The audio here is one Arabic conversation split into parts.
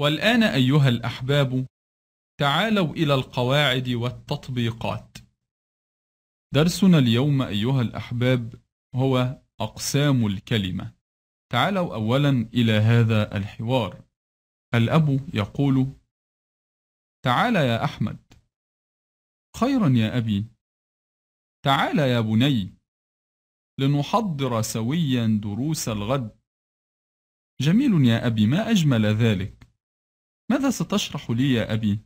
والآن أيها الأحباب تعالوا إلى القواعد والتطبيقات درسنا اليوم أيها الأحباب هو أقسام الكلمة تعالوا أولا إلى هذا الحوار الأب يقول تعال يا أحمد خيرا يا أبي تعال يا بني لنحضر سويا دروس الغد جميل يا أبي ما أجمل ذلك ماذا ستشرح لي يا أبي؟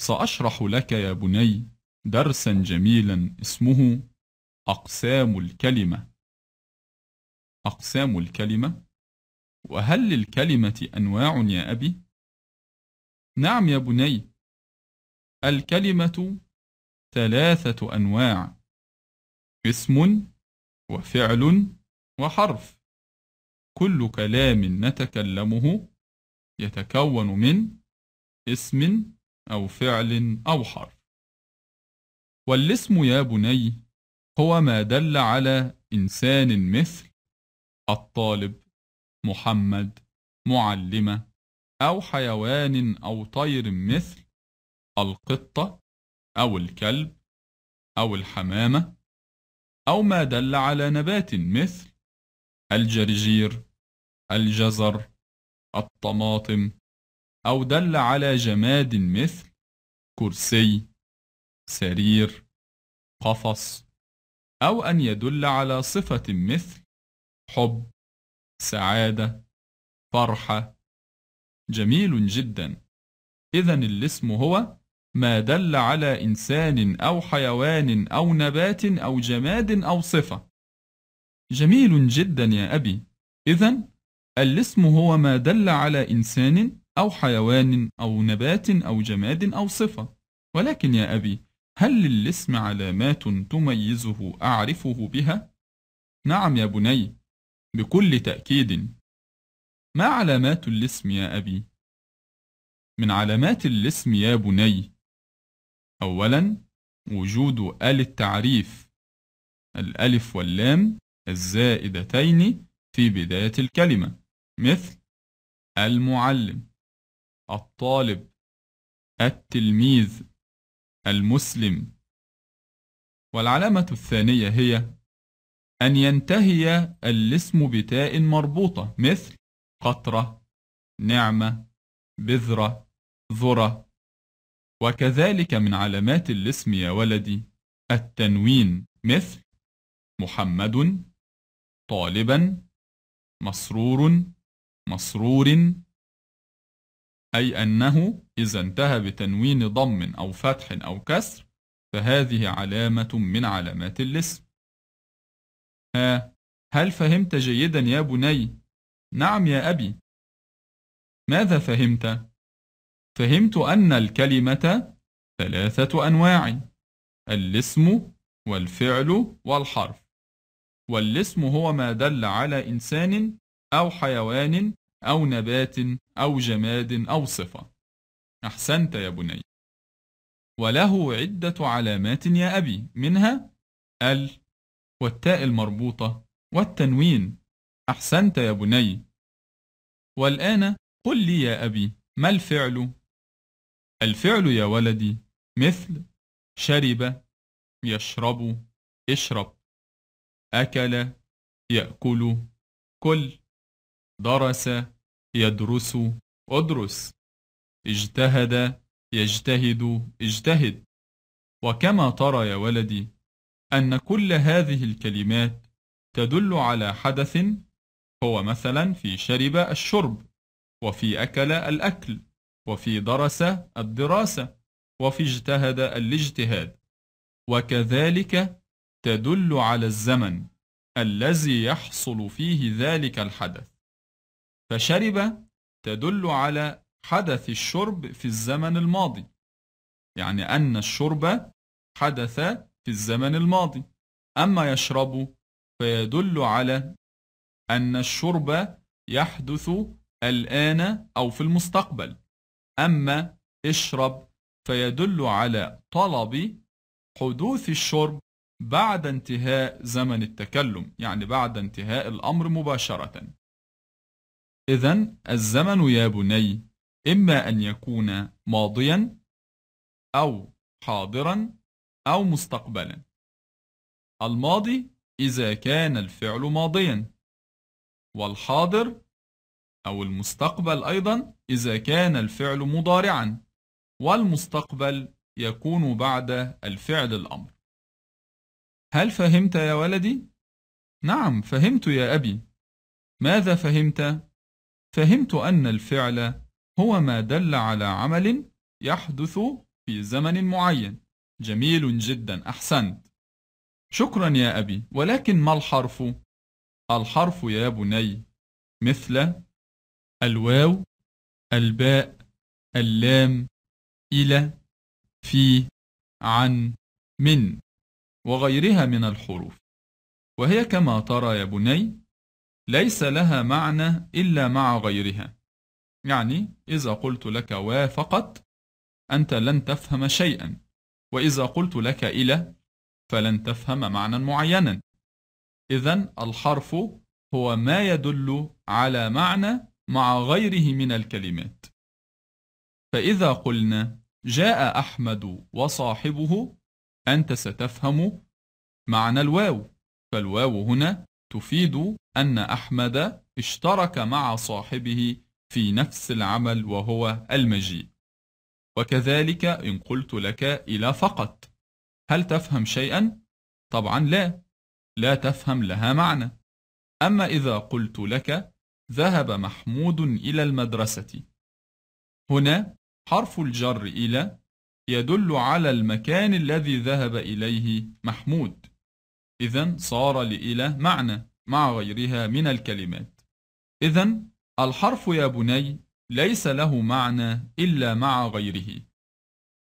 سأشرح لك يا بني درسا جميلا اسمه أقسام الكلمة أقسام الكلمة وهل للكلمة أنواع يا أبي؟ نعم يا بني الكلمة ثلاثة أنواع اسم وفعل وحرف كل كلام نتكلمه يتكون من اسم أو فعل أو حرف والاسم يا بني هو ما دل على إنسان مثل الطالب محمد معلمة أو حيوان أو طير مثل القطة أو الكلب أو الحمامة أو ما دل على نبات مثل الجرجير الجزر الطماطم أو دل على جماد مثل كرسي سرير قفص أو أن يدل على صفة مثل حب سعادة فرحة جميل جدا إذا الاسم هو ما دل على إنسان أو حيوان أو نبات أو جماد أو صفة جميل جدا يا أبي إذا الاسم هو ما دل على إنسان أو حيوان أو نبات أو جماد أو صفة ولكن يا أبي هل للاسم علامات تميزه أعرفه بها؟ نعم يا بني بكل تأكيد ما علامات الاسم يا أبي؟ من علامات الاسم يا بني أولا وجود آل التعريف الألف واللام الزائدتين في بداية الكلمة مثل المعلم الطالب التلميذ المسلم والعلامة الثانية هي أن ينتهي الاسم بتاء مربوطة مثل قطرة نعمة بذرة ذرة وكذلك من علامات الاسم يا ولدي التنوين مثل محمد طالبا مسرور مسرور أي أنه إذا انتهى بتنوين ضم أو فتح أو كسر فهذه علامة من علامات الاسم ها آه، هل فهمت جيدا يا بني؟ نعم يا أبي ماذا فهمت؟ فهمت أن الكلمة ثلاثة أنواع الاسم والفعل والحرف والاسم هو ما دل على إنسان أو حيوان أو نبات أو جماد أو صفة أحسنت يا بني وله عدة علامات يا أبي منها ال والتاء المربوطة والتنوين أحسنت يا بني والآن قل لي يا أبي ما الفعل؟ الفعل يا ولدي مثل شرب يشرب اشرب أكل يأكل كل درس يدرس أدرس اجتهد يجتهد اجتهد وكما ترى يا ولدي أن كل هذه الكلمات تدل على حدث هو مثلا في شرب الشرب وفي أكل الأكل وفي درس الدراسة وفي اجتهد الاجتهاد وكذلك تدل على الزمن الذي يحصل فيه ذلك الحدث فشرب تدل على حدث الشرب في الزمن الماضي يعني أن الشرب حدث في الزمن الماضي أما يشرب فيدل على أن الشرب يحدث الآن أو في المستقبل أما اشرب فيدل على طلب حدوث الشرب بعد انتهاء زمن التكلم يعني بعد انتهاء الأمر مباشرة إذا الزمن يا بني إما أن يكون ماضيا أو حاضرا أو مستقبلا الماضي إذا كان الفعل ماضيا والحاضر أو المستقبل أيضا إذا كان الفعل مضارعا والمستقبل يكون بعد الفعل الأمر هل فهمت يا ولدي؟ نعم فهمت يا أبي ماذا فهمت؟ فهمت أن الفعل هو ما دل على عمل يحدث في زمن معين جميل جدا أحسنت شكرا يا أبي ولكن ما الحرف؟ الحرف يا بني مثل الواو الباء اللام إلى في عن من وغيرها من الحروف وهي كما ترى يا بني ليس لها معنى إلا مع غيرها يعني إذا قلت لك فقط أنت لن تفهم شيئا وإذا قلت لك إلى فلن تفهم معنى معينا إذا الحرف هو ما يدل على معنى مع غيره من الكلمات فإذا قلنا جاء أحمد وصاحبه أنت ستفهم معنى الواو فالواو هنا تفيد أن أحمد اشترك مع صاحبه في نفس العمل وهو المجيء وكذلك إن قلت لك إلى فقط هل تفهم شيئا؟ طبعا لا لا تفهم لها معنى أما إذا قلت لك ذهب محمود إلى المدرسة هنا حرف الجر إلى يدل على المكان الذي ذهب إليه محمود إذا صار لإلى معنى مع غيرها من الكلمات إذا الحرف يا بني ليس له معنى إلا مع غيره